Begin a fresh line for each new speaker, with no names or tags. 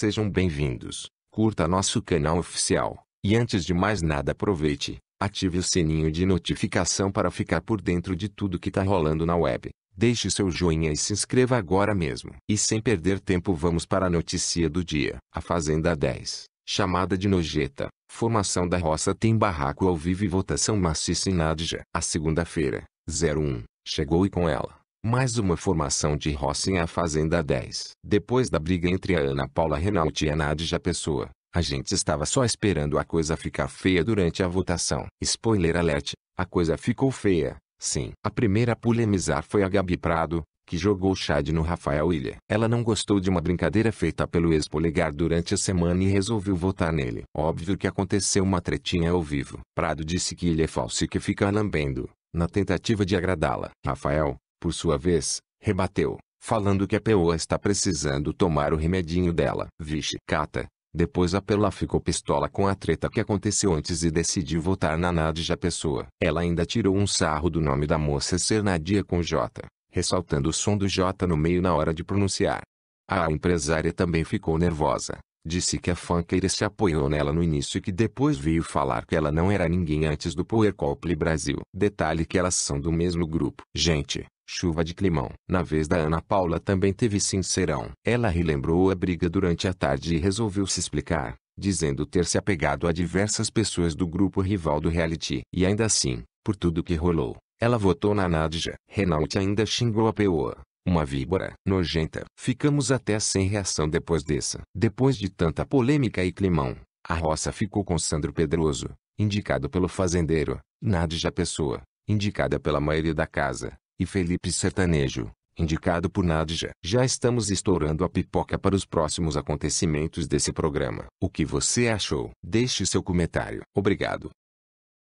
Sejam bem-vindos, curta nosso canal oficial, e antes de mais nada aproveite, ative o sininho de notificação para ficar por dentro de tudo que tá rolando na web. Deixe seu joinha e se inscreva agora mesmo. E sem perder tempo vamos para a notícia do dia. A Fazenda 10, chamada de Nojeta, formação da roça tem barraco ao vivo e votação maciça em Nádia. A segunda-feira, 01, chegou e com ela, mais uma formação de em A Fazenda 10. Depois da briga entre a Ana Paula Renault e a Nádia Pessoa, a gente estava só esperando a coisa ficar feia durante a votação. Spoiler alert, a coisa ficou feia, sim. A primeira a polemizar foi a Gabi Prado, que jogou Chad no Rafael Ilha. Ela não gostou de uma brincadeira feita pelo ex-polegar durante a semana e resolveu votar nele. Óbvio que aconteceu uma tretinha ao vivo. Prado disse que ele é falso e que fica lambendo, na tentativa de agradá-la. Rafael, por sua vez, rebateu, falando que a peoa está precisando tomar o remedinho dela. Vixe, cata. Depois a Pela ficou pistola com a treta que aconteceu antes e decidiu votar na Nádia Pessoa. Ela ainda tirou um sarro do nome da moça ser Nadia com J, ressaltando o som do J no meio na hora de pronunciar. A empresária também ficou nervosa, Disse que a Funker se apoiou nela no início e que depois veio falar que ela não era ninguém antes do Power Couple Brasil. Detalhe que elas são do mesmo grupo. Gente, chuva de climão. Na vez da Ana Paula também teve sincerão. Ela relembrou a briga durante a tarde e resolveu se explicar, dizendo ter se apegado a diversas pessoas do grupo rival do reality. E ainda assim, por tudo que rolou, ela votou na Nadja. Renault ainda xingou a Peoa. Uma víbora nojenta. Ficamos até sem reação depois dessa. Depois de tanta polêmica e climão, a roça ficou com Sandro Pedroso, indicado pelo fazendeiro, Nadja Pessoa, indicada pela maioria da casa, e Felipe Sertanejo, indicado por Nadja. Já estamos estourando a pipoca para os próximos acontecimentos desse programa. O que você achou? Deixe seu comentário. Obrigado.